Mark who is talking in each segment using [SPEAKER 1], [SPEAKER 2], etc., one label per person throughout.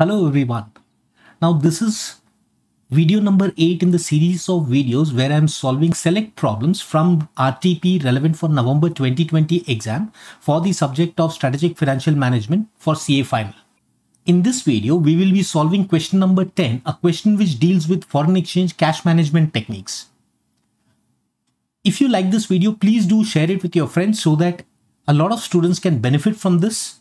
[SPEAKER 1] Hello everyone. Now this is video number 8 in the series of videos where I'm solving select problems from RTP relevant for November 2020 exam for the subject of strategic financial management for CA final. In this video, we will be solving question number 10, a question which deals with foreign exchange cash management techniques. If you like this video, please do share it with your friends so that a lot of students can benefit from this.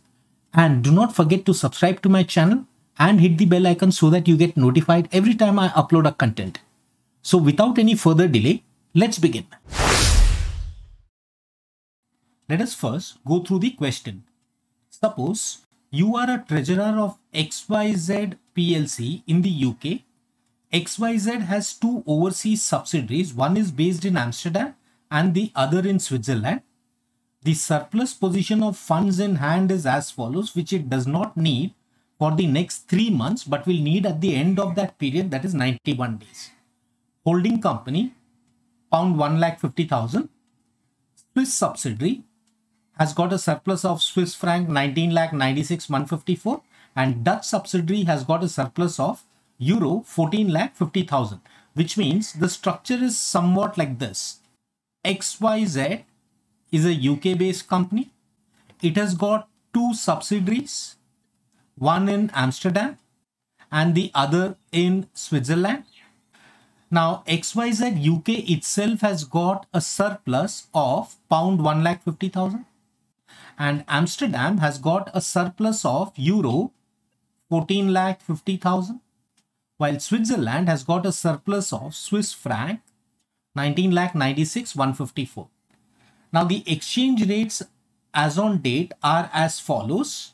[SPEAKER 1] And do not forget to subscribe to my channel and hit the bell icon so that you get notified every time I upload a content. So without any further delay, let's begin. Let us first go through the question. Suppose you are a treasurer of XYZ PLC in the UK. XYZ has two overseas subsidiaries. One is based in Amsterdam and the other in Switzerland. The surplus position of funds in hand is as follows, which it does not need for the next three months, but we will need at the end of that period, that is 91 days. Holding company, pound 1,50,000. Swiss subsidiary has got a surplus of Swiss franc 19,96,154 and Dutch subsidiary has got a surplus of euro 14,50,000, which means the structure is somewhat like this. XYZ is a UK based company. It has got two subsidiaries one in Amsterdam and the other in Switzerland. Now, XYZ UK itself has got a surplus of pound one lakh fifty thousand, and Amsterdam has got a surplus of euro fourteen lakh fifty thousand, while Switzerland has got a surplus of Swiss franc nineteen lakh ninety six one fifty four. Now, the exchange rates as on date are as follows.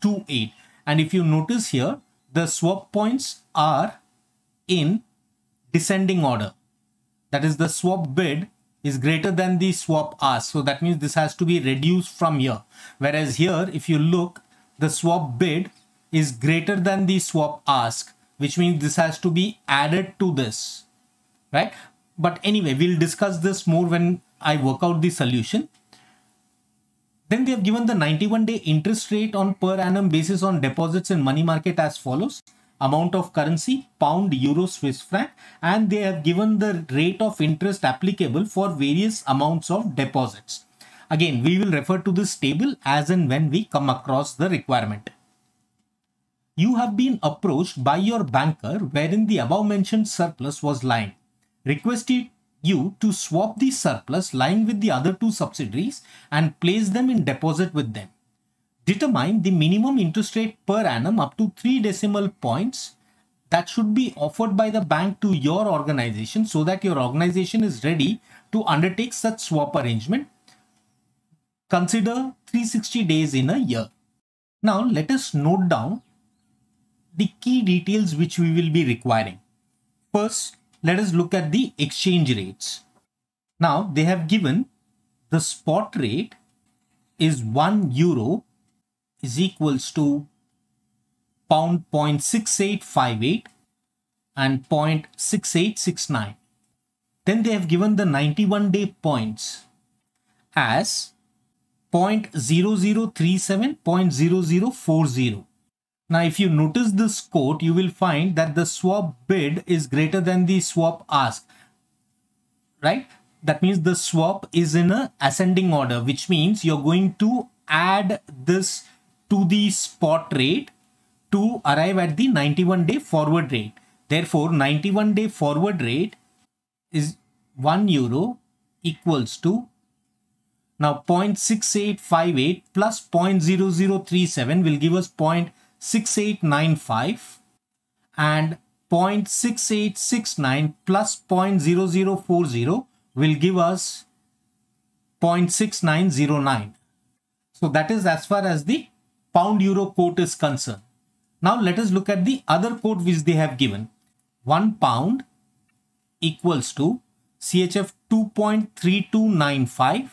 [SPEAKER 1] 28. And if you notice here, the swap points are in descending order. That is the swap bid is greater than the swap ask. So that means this has to be reduced from here. Whereas here, if you look, the swap bid is greater than the swap ask, which means this has to be added to this, right? But anyway, we'll discuss this more when I work out the solution. Then they have given the 91 day interest rate on per annum basis on deposits in money market as follows amount of currency pound euro swiss franc and they have given the rate of interest applicable for various amounts of deposits again we will refer to this table as and when we come across the requirement you have been approached by your banker wherein the above mentioned surplus was lying requested you to swap the surplus lying with the other two subsidiaries and place them in deposit with them. Determine the minimum interest rate per annum up to three decimal points that should be offered by the bank to your organization so that your organization is ready to undertake such swap arrangement. Consider 360 days in a year. Now let us note down the key details which we will be requiring. First, let us look at the exchange rates. Now they have given the spot rate is 1 euro is equals to pound 0.6858 and 0.6869. Then they have given the 91 day points as 0.0037, 0.0040. Now, if you notice this quote, you will find that the swap bid is greater than the swap ask, right? That means the swap is in a ascending order, which means you're going to add this to the spot rate to arrive at the 91 day forward rate. Therefore, 91 day forward rate is 1 euro equals to now 0.6858 plus 0.0037 will give us 0.0 6895 and 0.6869 plus 0.0040 will give us 0.6909. So that is as far as the pound euro quote is concerned. Now let us look at the other quote which they have given. 1 pound equals to CHF 2.3295,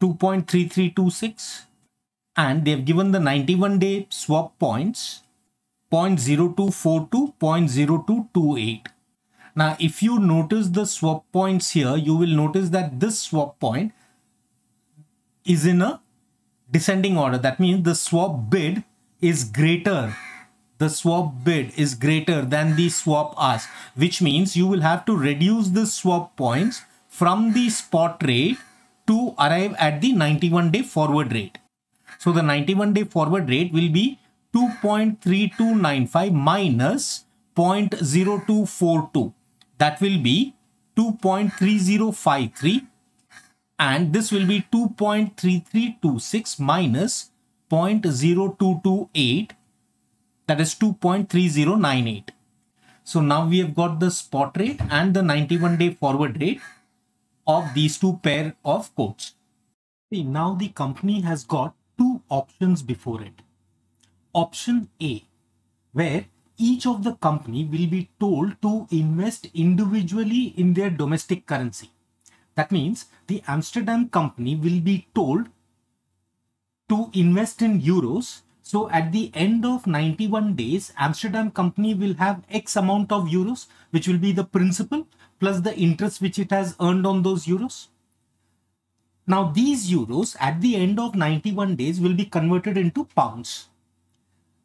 [SPEAKER 1] 2.3326, and they've given the 91 day swap points 0.0242, 0.0228. Now, if you notice the swap points here, you will notice that this swap point is in a descending order. That means the swap bid is greater. The swap bid is greater than the swap ask, which means you will have to reduce the swap points from the spot rate to arrive at the 91 day forward rate. So the 91 day forward rate will be 2.3295 minus 0.0242. That will be 2.3053 and this will be 2.3326 minus 0.0228 that is 2.3098. So now we have got the spot rate and the 91 day forward rate of these two pair of quotes. See now the company has got options before it. Option A, where each of the company will be told to invest individually in their domestic currency. That means the Amsterdam company will be told to invest in euros. So at the end of 91 days, Amsterdam company will have X amount of euros, which will be the principal plus the interest which it has earned on those euros. Now these euros at the end of 91 days will be converted into pounds.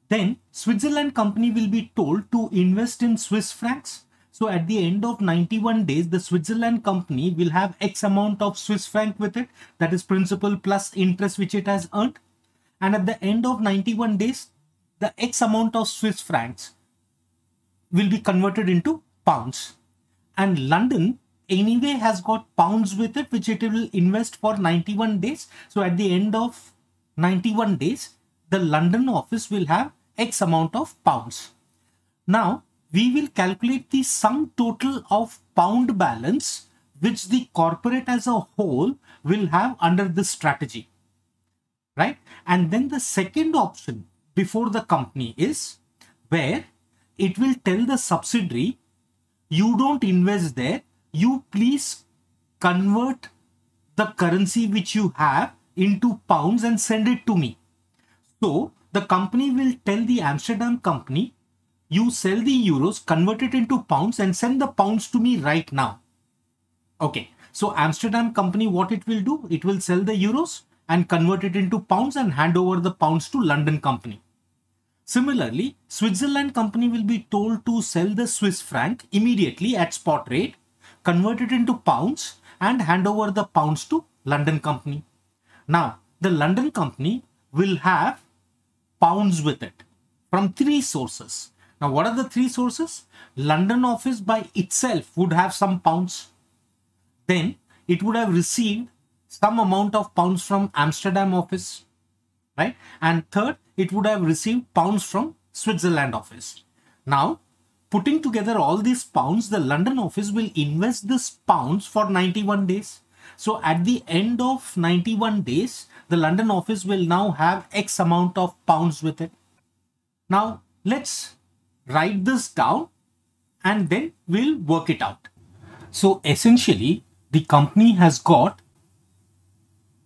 [SPEAKER 1] Then Switzerland company will be told to invest in Swiss francs. So at the end of 91 days, the Switzerland company will have X amount of Swiss franc with it. That is principal plus interest which it has earned. And at the end of 91 days, the X amount of Swiss francs will be converted into pounds. And London anyway has got pounds with it, which it will invest for 91 days. So at the end of 91 days, the London office will have X amount of pounds. Now, we will calculate the sum total of pound balance which the corporate as a whole will have under this strategy, right? And then the second option before the company is where it will tell the subsidiary, you don't invest there, you please convert the currency which you have into pounds and send it to me. So the company will tell the Amsterdam company, you sell the euros, convert it into pounds and send the pounds to me right now. Okay. So Amsterdam company, what it will do, it will sell the euros and convert it into pounds and hand over the pounds to London company. Similarly, Switzerland company will be told to sell the Swiss franc immediately at spot rate convert it into pounds and hand over the pounds to London company. Now, the London company will have pounds with it from three sources. Now, what are the three sources? London office by itself would have some pounds. Then it would have received some amount of pounds from Amsterdam office, right? And third, it would have received pounds from Switzerland office. Now, Putting together all these pounds, the London office will invest these pounds for 91 days. So at the end of 91 days, the London office will now have X amount of pounds with it. Now let's write this down and then we'll work it out. So essentially, the company has got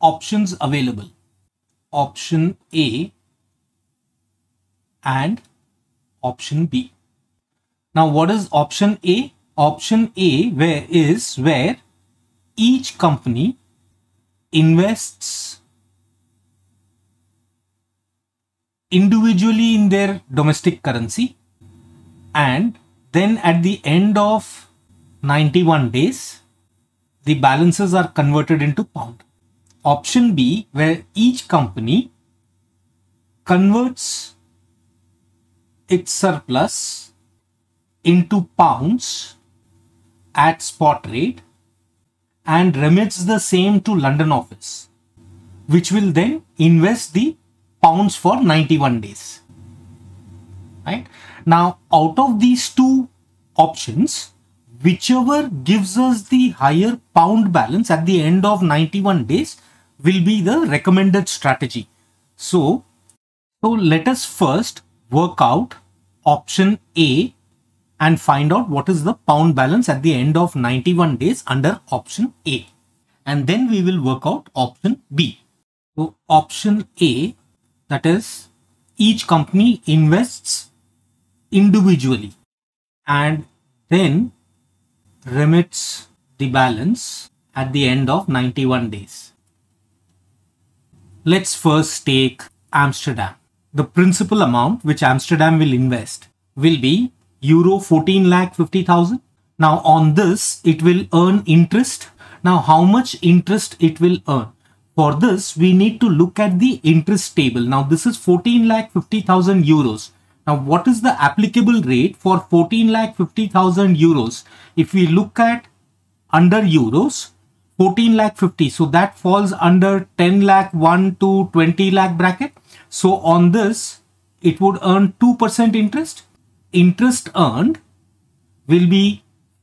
[SPEAKER 1] options available. Option A and option B. Now what is option A? Option A where is where each company invests individually in their domestic currency and then at the end of 91 days the balances are converted into pound. Option B where each company converts its surplus into pounds at spot rate and remits the same to London office, which will then invest the pounds for 91 days. Right now, out of these two options, whichever gives us the higher pound balance at the end of 91 days will be the recommended strategy. So, so let us first work out option A and find out what is the pound balance at the end of 91 days under option A. And then we will work out option B. So option A, that is each company invests individually and then remits the balance at the end of 91 days. Let's first take Amsterdam. The principal amount which Amsterdam will invest will be euro 14 lakh 50,000. Now on this, it will earn interest. Now how much interest it will earn? For this, we need to look at the interest table. Now this is 14 lakh 50,000 euros. Now what is the applicable rate for 14 lakh 50,000 euros? If we look at under euros, 14 lakh 50 so that falls under 10 lakh 1 to 20 lakh bracket so on this it would earn 2% interest interest earned will be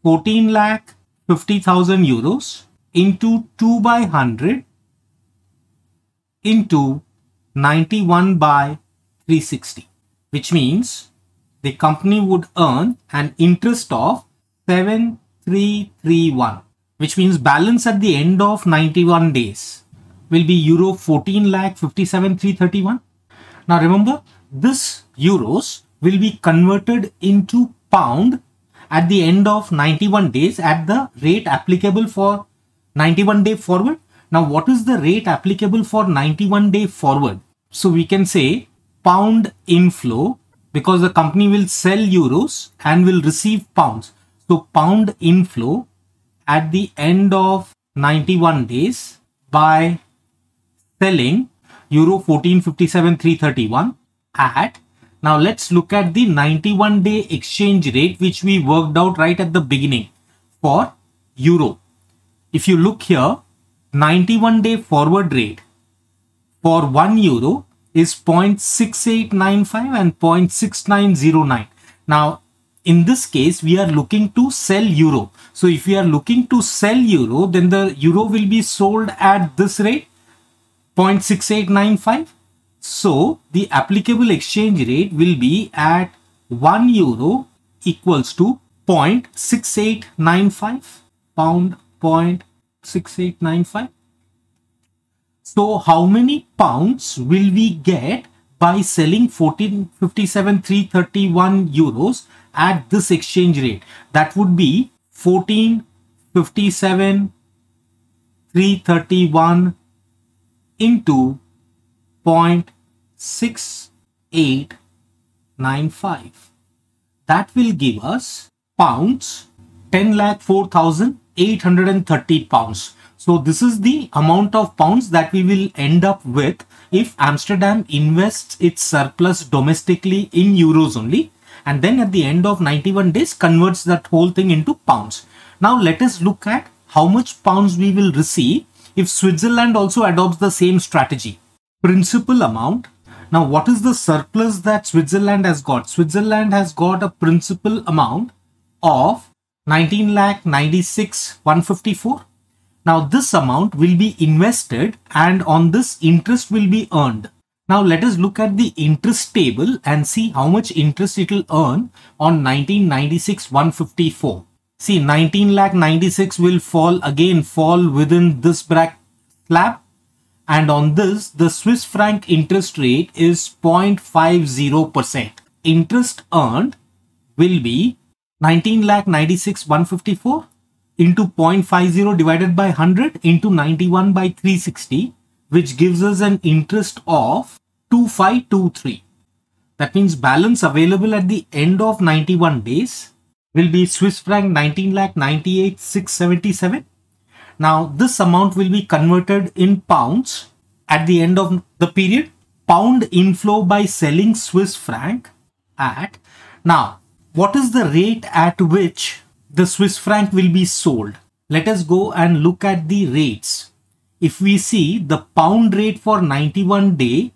[SPEAKER 1] 14 lakh 50,000 euros into 2 by 100 into 91 by 360, which means the company would earn an interest of 7331, which means balance at the end of 91 days will be euro 14 lakh 57 331. Now remember this euros will be converted into pound at the end of 91 days at the rate applicable for 91 day forward. Now, what is the rate applicable for 91 day forward? So we can say pound inflow because the company will sell euros and will receive pounds. So pound inflow at the end of 91 days by selling euro 1457 331 at now let's look at the 91 day exchange rate which we worked out right at the beginning for euro. If you look here, 91 day forward rate for 1 euro is 0.6895 and 0.6909. Now in this case we are looking to sell euro so if we are looking to sell euro then the euro will be sold at this rate 0.6895 so the applicable exchange rate will be at 1 euro equals to 0.6895 pound 0.6895. So how many pounds will we get by selling 1457,331 euros at this exchange rate? That would be 1457,331 into 0 6895. That will give us pounds 10 lakh 4,830 pounds. So this is the amount of pounds that we will end up with if Amsterdam invests its surplus domestically in euros only and then at the end of 91 days converts that whole thing into pounds. Now let us look at how much pounds we will receive if Switzerland also adopts the same strategy. Principal amount now, what is the surplus that Switzerland has got? Switzerland has got a principal amount of 19 lakh 96 154. Now, this amount will be invested and on this interest will be earned. Now, let us look at the interest table and see how much interest it will earn on 1996 154. See, 19 lakh 96 will fall again, fall within this bracket slab and on this the Swiss franc interest rate is 0.50%. Interest earned will be 19 lakh 96 154 into 0.50 divided by 100 into 91 by 360 which gives us an interest of 2523. That means balance available at the end of 91 days will be Swiss franc 19 lakh 98 677 now this amount will be converted in pounds at the end of the period. Pound inflow by selling Swiss franc at. Now what is the rate at which the Swiss franc will be sold? Let us go and look at the rates. If we see the pound rate for 91 day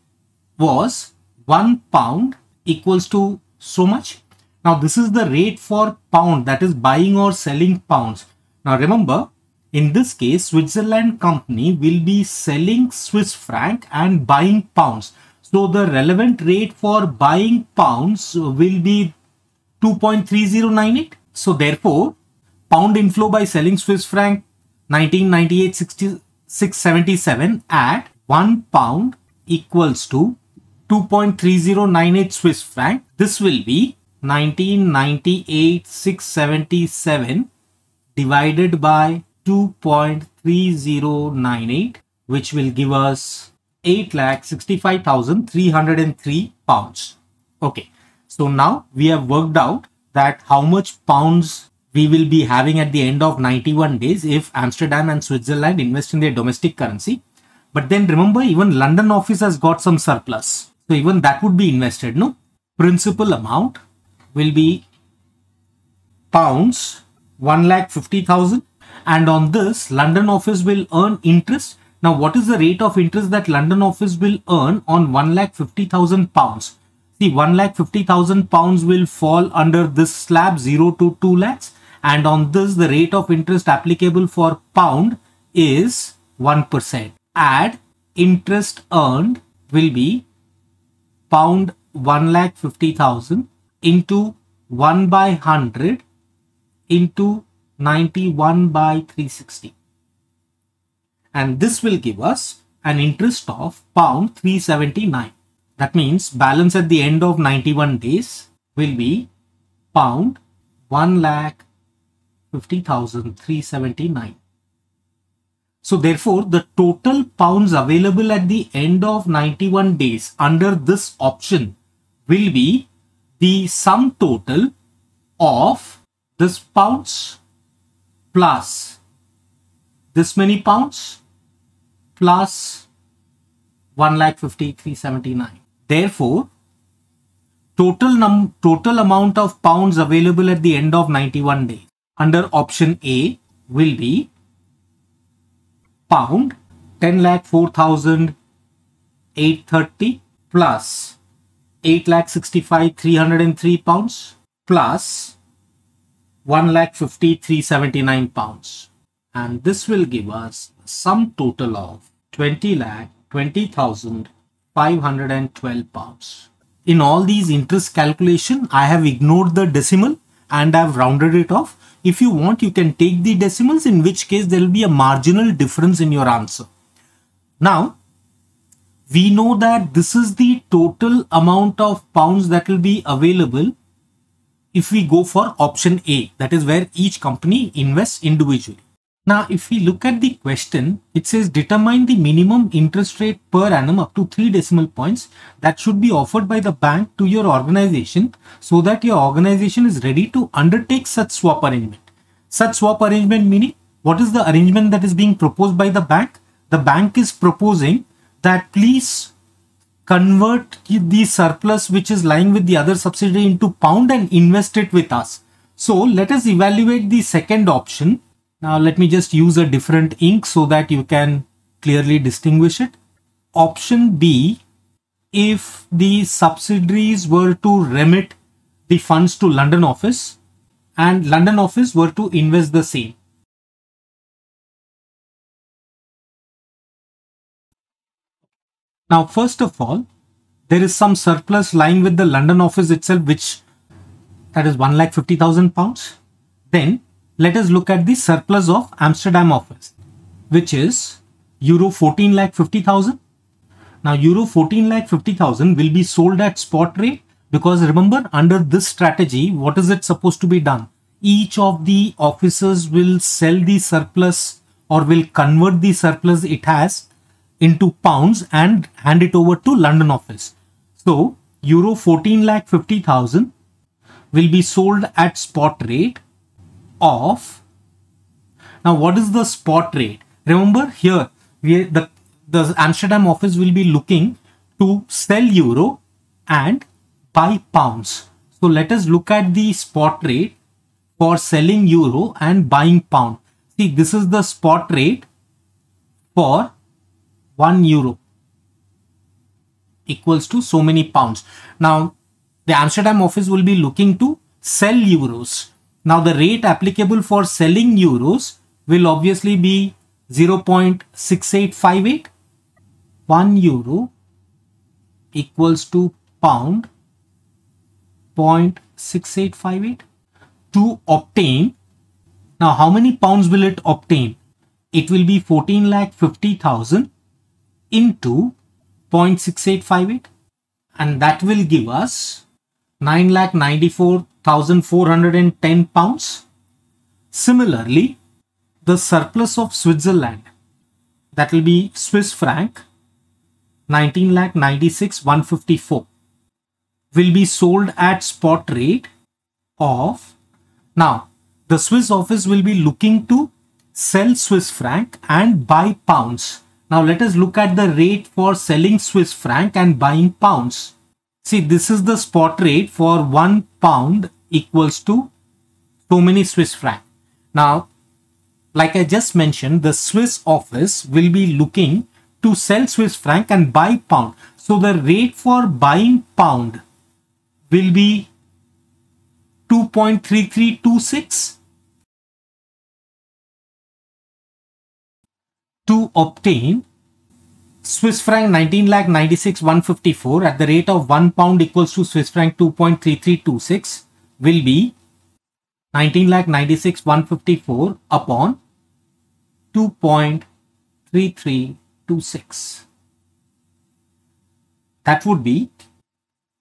[SPEAKER 1] was 1 pound equals to so much. Now this is the rate for pound that is buying or selling pounds. Now remember in this case, Switzerland company will be selling Swiss franc and buying pounds. So the relevant rate for buying pounds will be 2.3098. So therefore, pound inflow by selling Swiss franc 1998-6677 at 1 pound equals to 2.3098 Swiss franc. This will be 1998-677 divided by 2.3098 which will give us 8,65,303 pounds. Okay, so now we have worked out that how much pounds we will be having at the end of 91 days if Amsterdam and Switzerland invest in their domestic currency. But then remember, even London office has got some surplus. So even that would be invested, no? Principal amount will be pounds 1,50,000 and on this London office will earn interest. Now what is the rate of interest that London office will earn on one lakh fifty thousand pounds? See one lakh fifty thousand pounds will fall under this slab 0 to 2 lakhs and on this the rate of interest applicable for pound is 1%. Add interest earned will be pound 1 lakh 50,000 into 1 by 100 into 91 by 360. And this will give us an interest of pound 379. That means balance at the end of 91 days will be pound 1 lakh 50,379. So therefore the total pounds available at the end of 91 days under this option will be the sum total of this pounds plus this many pounds plus 1,53,79. Therefore, total, num total amount of pounds available at the end of 91 days under option A will be pound 10 lakh 4,830 plus 8 lakh 65 303 pounds plus one lakh fifty three seventy nine pounds and this will give us sum total of 20 lakh 20,512 pounds. In all these interest calculation, I have ignored the decimal and I've rounded it off. If you want, you can take the decimals, in which case there will be a marginal difference in your answer. Now, we know that this is the total amount of pounds that will be available if we go for option A, that is where each company invests individually. Now, if we look at the question, it says determine the minimum interest rate per annum up to three decimal points that should be offered by the bank to your organization so that your organization is ready to undertake such swap arrangement. Such swap arrangement meaning what is the arrangement that is being proposed by the bank? The bank is proposing that please convert the surplus which is lying with the other subsidiary into pound and invest it with us. So let us evaluate the second option. Now let me just use a different ink so that you can clearly distinguish it. Option B, if the subsidiaries were to remit the funds to London office and London office were to invest the same. Now, first of all, there is some surplus lying with the London office itself, which that is one lakh fifty thousand pounds. Then let us look at the surplus of Amsterdam office, which is euro fourteen lakh fifty thousand. Now euro fourteen lakh fifty thousand will be sold at spot rate because remember under this strategy, what is it supposed to be done? Each of the officers will sell the surplus or will convert the surplus it has into pounds and hand it over to London office. So euro 14 lakh 50,000 will be sold at spot rate of. Now, what is the spot rate? Remember here, we, the, the Amsterdam office will be looking to sell euro and buy pounds. So let us look at the spot rate for selling euro and buying pound. See, this is the spot rate for 1 euro equals to so many pounds. Now, the Amsterdam office will be looking to sell euros. Now, the rate applicable for selling euros will obviously be 0 0.6858. 1 euro equals to pound 0.6858 to obtain. Now, how many pounds will it obtain? It will be 14 lakh 50,000 into 0.6858 and that will give us 9,94,410 pounds. Similarly, the surplus of Switzerland that will be Swiss franc 19,96,154 will be sold at spot rate of now the Swiss office will be looking to sell Swiss franc and buy pounds now let us look at the rate for selling Swiss franc and buying pounds. See, this is the spot rate for one pound equals to so many Swiss franc. Now, like I just mentioned, the Swiss office will be looking to sell Swiss franc and buy pound. So the rate for buying pound will be 2.3326 to obtain Swiss franc 19 lakh 96 154 at the rate of 1 pound equals to Swiss franc 2.3326 will be 19 lakh 96 154 upon 2.3326. That would be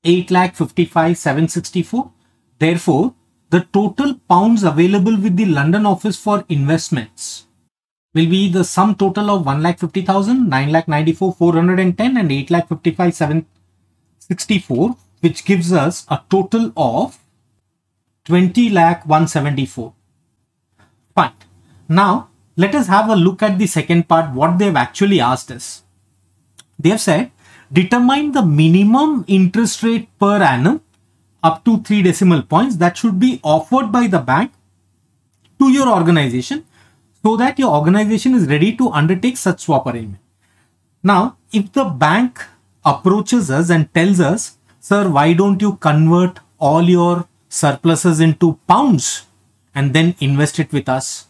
[SPEAKER 1] 8 lakh 55 764. Therefore, the total pounds available with the London office for investments will be the sum total of 1,50,000, 9,94,410 and 8,55,764 which gives us a total of 20,174. Fine. Now let us have a look at the second part what they have actually asked us. They have said determine the minimum interest rate per annum up to 3 decimal points that should be offered by the bank to your organization so that your organization is ready to undertake such swap arrangement. Now, if the bank approaches us and tells us, sir, why don't you convert all your surpluses into pounds and then invest it with us?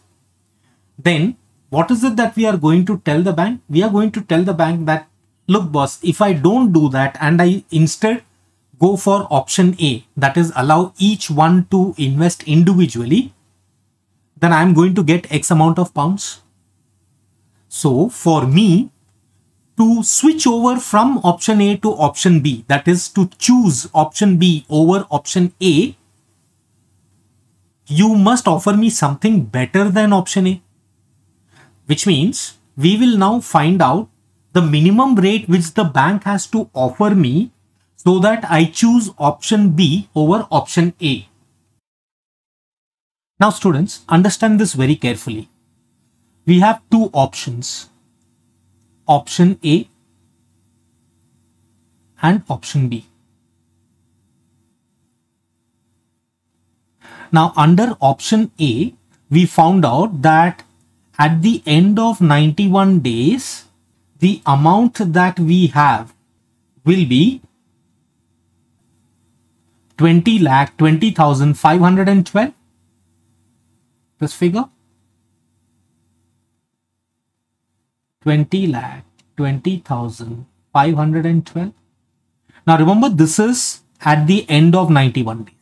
[SPEAKER 1] Then what is it that we are going to tell the bank? We are going to tell the bank that, look, boss, if I don't do that and I instead go for option A, that is allow each one to invest individually, then I'm going to get X amount of pounds. So for me to switch over from option A to option B, that is to choose option B over option A, you must offer me something better than option A, which means we will now find out the minimum rate which the bank has to offer me so that I choose option B over option A. Now students, understand this very carefully. We have two options. Option A and option B. Now under option A, we found out that at the end of 91 days, the amount that we have will be 20 lakh 20,512 this figure 20 lakh 20,512 now remember this is at the end of 91 days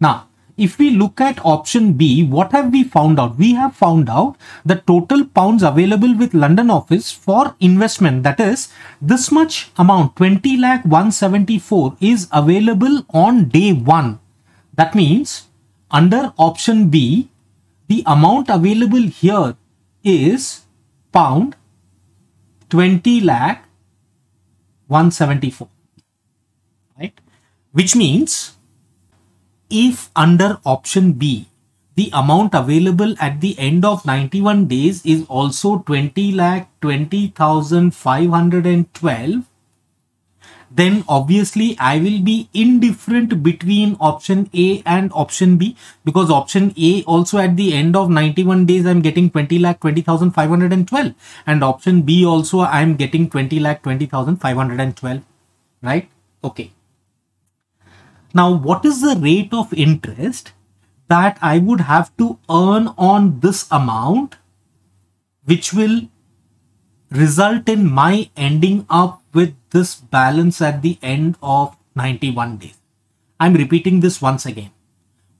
[SPEAKER 1] now if we look at option B, what have we found out? We have found out the total pounds available with London office for investment. That is this much amount 20 lakh 174 is available on day one. That means under option B, the amount available here is pound 20 lakh 174 right which means if under option b the amount available at the end of 91 days is also 20 lakh 20512 then obviously I will be indifferent between option A and option B because option A also at the end of 91 days I'm getting 20 lakh 20,512 and option B also I'm getting 20 lakh 20,512 right okay now what is the rate of interest that I would have to earn on this amount which will result in my ending up this balance at the end of 91 days. I'm repeating this once again.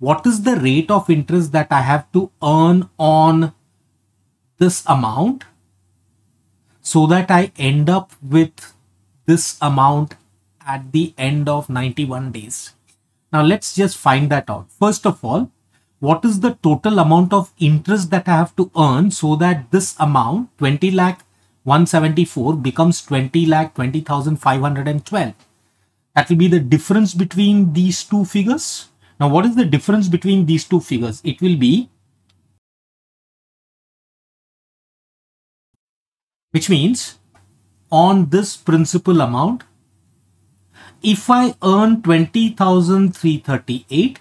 [SPEAKER 1] What is the rate of interest that I have to earn on this amount so that I end up with this amount at the end of 91 days? Now let's just find that out. First of all, what is the total amount of interest that I have to earn so that this amount 20 lakh 174 becomes 20 lakh 20,512. That will be the difference between these two figures. Now, what is the difference between these two figures? It will be, which means on this principal amount, if I earn 20,338,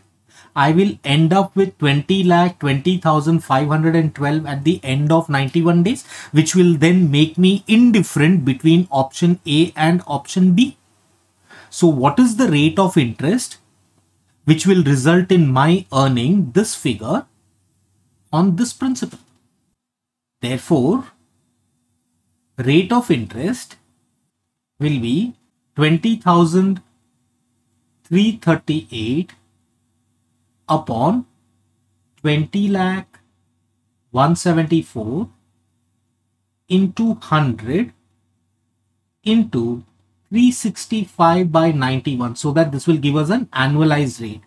[SPEAKER 1] I will end up with 20 lakh 20,512 at the end of 91 days, which will then make me indifferent between option A and option B. So what is the rate of interest which will result in my earning this figure on this principle? Therefore, rate of interest will be 20,338 upon 20 lakh 174 into 100 into 365 by 91 so that this will give us an annualized rate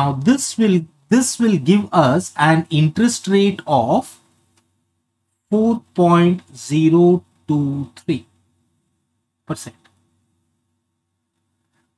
[SPEAKER 1] now this will this will give us an interest rate of 4.023 percent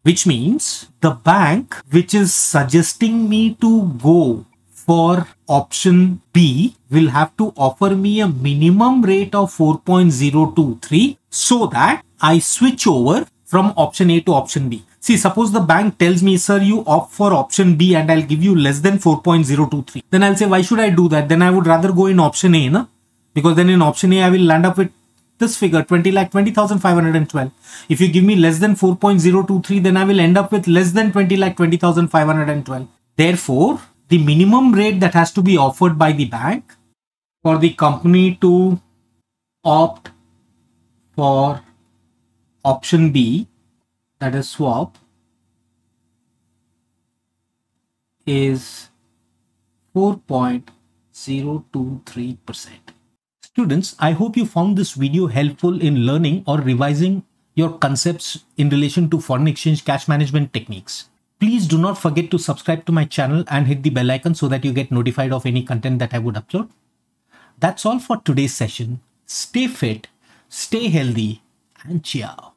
[SPEAKER 1] which means the bank which is suggesting me to go for option B will have to offer me a minimum rate of 4.023 so that I switch over from option A to option B. See, suppose the bank tells me, sir, you opt for option B and I'll give you less than 4.023. Then I'll say, why should I do that? Then I would rather go in option A, na? because then in option A, I will land up with this figure 20 lakh 20,512. If you give me less than 4.023, then I will end up with less than 20 lakh 20,512. Therefore, the minimum rate that has to be offered by the bank for the company to opt for option B, that is swap, is 4.023%. Students, I hope you found this video helpful in learning or revising your concepts in relation to foreign exchange cash management techniques. Please do not forget to subscribe to my channel and hit the bell icon so that you get notified of any content that I would upload. That's all for today's session. Stay fit, stay healthy, and ciao.